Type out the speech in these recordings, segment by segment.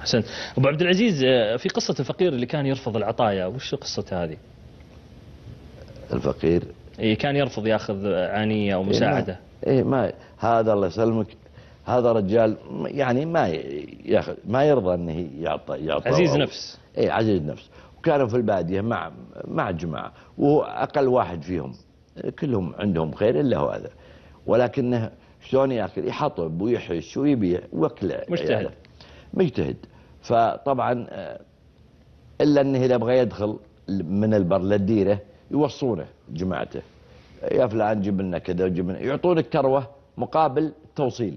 احسنت ابو عبد العزيز آه، في قصه الفقير اللي كان يرفض العطايا وش قصته هذه الفقير إيه كان يرفض ياخذ عانيه او مساعده إيه ما, إيه ما هذا الله يسلمك هذا رجال يعني ما ياخذ ما يرضى انه يعطى يعطى عزيز نفس اي عزيز نفس وكانوا في الباديه مع مع جماعه واقل واحد فيهم كلهم عندهم خير الا هو هذا ولكنه شلون ياكل يحطب ويحش ويبيع وكله مجتهد يعني مجتهد فطبعا آه، الا انه اذا بغى يدخل من البر للديره يوصونه جماعته يا فلان جيب لنا كذا وجيب لنا يعطونك ثروه مقابل توصيل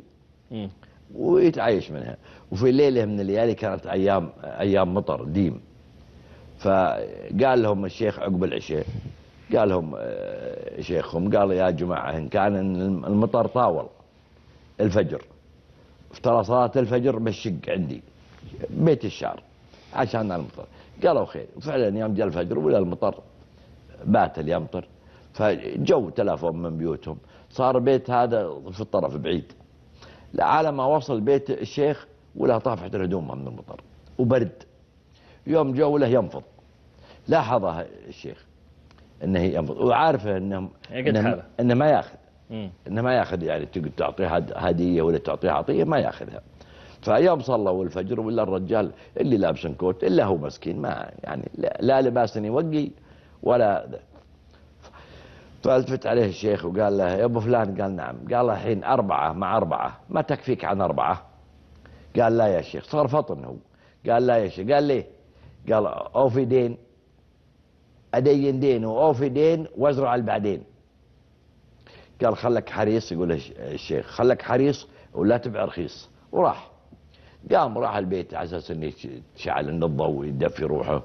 ويتعايش منها وفي ليله من الليالي كانت ايام ايام مطر ديم فقال لهم الشيخ عقب العشاء قال لهم آه، شيخهم قال يا جماعه ان كان المطر طاول الفجر ترى صلاة الفجر بالشق عندي بيت الشعر عشان المطر قالوا خير وفعلا يوم جاء الفجر ولا المطر بات يمطر فجو تلفون من بيوتهم صار بيت هذا في الطرف بعيد على ما وصل بيت الشيخ ولا طافحت الهدوم من المطر وبرد يوم جو له ينفض لاحظها الشيخ انه ينفض وعارفه إيه انه انه, إنه ما ياخذ انه ما ياخذ يعني تعطيه هديه ولا تعطيه عطيه ما ياخذها فيوم صلوا الفجر ولا الرجال اللي لابس كوت الا هو مسكين ما يعني لا لباس يوقي ولا فالفت عليه الشيخ وقال له يا ابو فلان قال نعم قال له الحين اربعه مع اربعه ما تكفيك عن اربعه قال لا يا شيخ صار فطن هو قال لا يا شيخ قال ليه قال اوفي دين ادين دين واوفي دين وازرع البعدين قال خلك حريص يقول الشيخ خلك حريص ولا تبع رخيص وراح قام راح البيت على اساس انه يشعل لنا الضوء يدفي روحه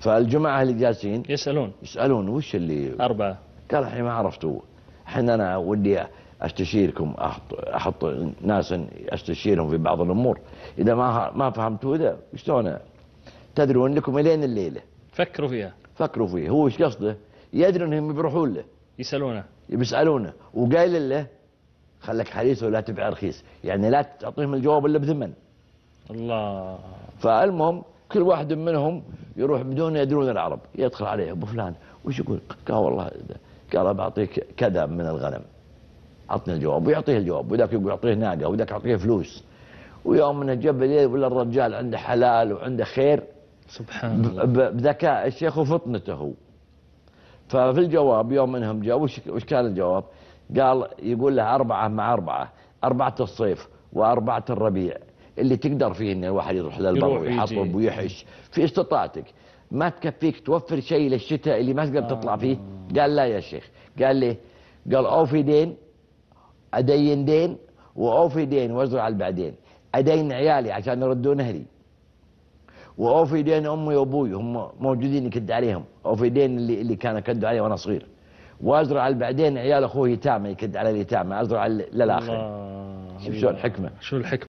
فالجماعه اللي جالسين يسالون يسالون وش اللي اربعه قال احنا ما عرفتوا احنا انا ودي استشيركم احط احط ناس استشيرهم في بعض الامور اذا ما ما فهمتوا اذا شلون تدرون لكم الين الليله فكروا فيها فكروا فيه هو ايش قصده يدري انهم بيروحون له يسالونه بيسالونا وجاي لله خلك حريص ولا تبيع رخيص يعني لا تعطيهم الجواب الا بثمن الله فالمهم كل واحد منهم يروح بدون يدرون العرب يدخل عليه ابو فلان وش يقول قال آه والله قال بعطيك كذا من الغنم عطني الجواب ويعطيه الجواب وذاك يقول يعطيه ناقه وذاك يعطيه فلوس ويوم من الجبل ولا الرجال عنده حلال وعنده خير سبحان الله بذكاء الشيخ وفطنته هو ففي الجواب يوم منهم جاء وش كان الجواب قال يقول له أربعة مع أربعة أربعة الصيف وأربعة الربيع اللي تقدر فيه ان الواحد يروح للبر ويحطب ويحش في استطاعتك ما تكفيك توفر شيء للشتاء اللي ما تقدر تطلع فيه آه. قال لا يا شيخ قال لي قال اوفي دين ادين دين واوفي دين وازرع البعدين ادين عيالي عشان يردون اهلي واوفي دين امي وابوي هم موجودين يكد عليهم اوفي دين اللي اللي كانوا كدوا علي وانا صغير وازرع بعدين عيال اخوه يتامى يكد على اليتامى ازرع للاخر شوف شو الحكمه شو الحكمه